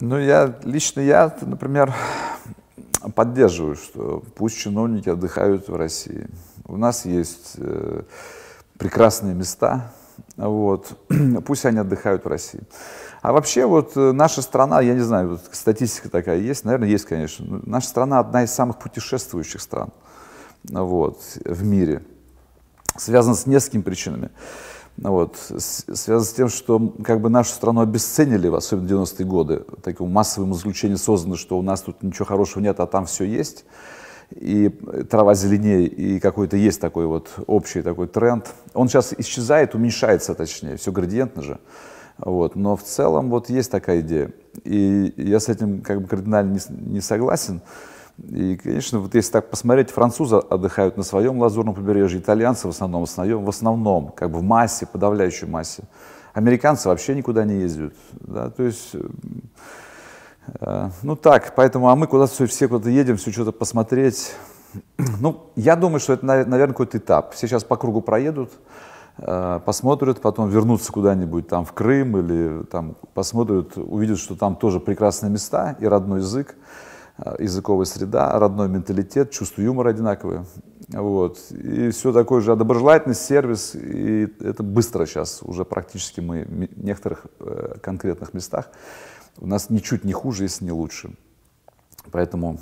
Ну, я, лично я, например, поддерживаю, что пусть чиновники отдыхают в России. У нас есть э, прекрасные места, вот, пусть они отдыхают в России. А вообще вот э, наша страна, я не знаю, вот статистика такая есть, наверное, есть, конечно. Наша страна одна из самых путешествующих стран вот, в мире. Связано с несколькими причинами. Ну вот, связано с тем, что как бы нашу страну обесценили, особенно 90-е годы, таким массовым извлечением создано, что у нас тут ничего хорошего нет, а там все есть, и трава зеленее, и какой-то есть такой вот общий такой тренд. Он сейчас исчезает, уменьшается точнее, все градиентно же. Вот. Но в целом вот есть такая идея. И я с этим как бы кардинально не, не согласен. И, конечно, вот если так посмотреть, французы отдыхают на своем лазурном побережье, итальянцы в основном, в основном, в основном как бы в массе, подавляющей массе. Американцы вообще никуда не ездят. Да? То есть, э, э, ну так, поэтому, а мы куда-то все куда-то едем, все что-то посмотреть. Ну, я думаю, что это, наверное, какой-то этап. Все сейчас по кругу проедут, э, посмотрят, потом вернутся куда-нибудь там в Крым или там посмотрят, увидят, что там тоже прекрасные места и родной язык. Э, языковая среда, родной менталитет, чувство юмора одинаковое. Вот. И все такое же, а доброжелательность, сервис, и это быстро сейчас уже практически мы в некоторых э, конкретных местах. У нас ничуть не хуже, если не лучше. Поэтому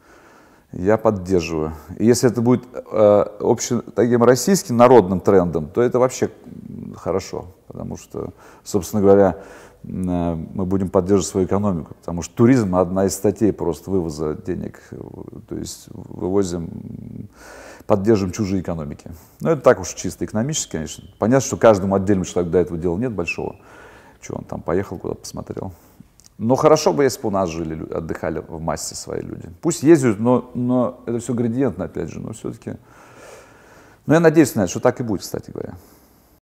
я поддерживаю. И если это будет э, общим таким российским народным трендом, то это вообще хорошо потому что, собственно говоря, э, мы будем поддерживать свою экономику, потому что туризм одна из статей просто вывоза денег, то есть вывозим, поддержим чужие экономики. Но ну, это так уж чисто экономически, конечно. Понятно, что каждому отдельному человеку до этого дела нет большого, что он там поехал, куда посмотрел. Но хорошо бы, если бы у нас жили, отдыхали в массе свои люди. Пусть ездят, но, но это все градиентно, опять же, но все-таки... Но я надеюсь, что так и будет, кстати говоря.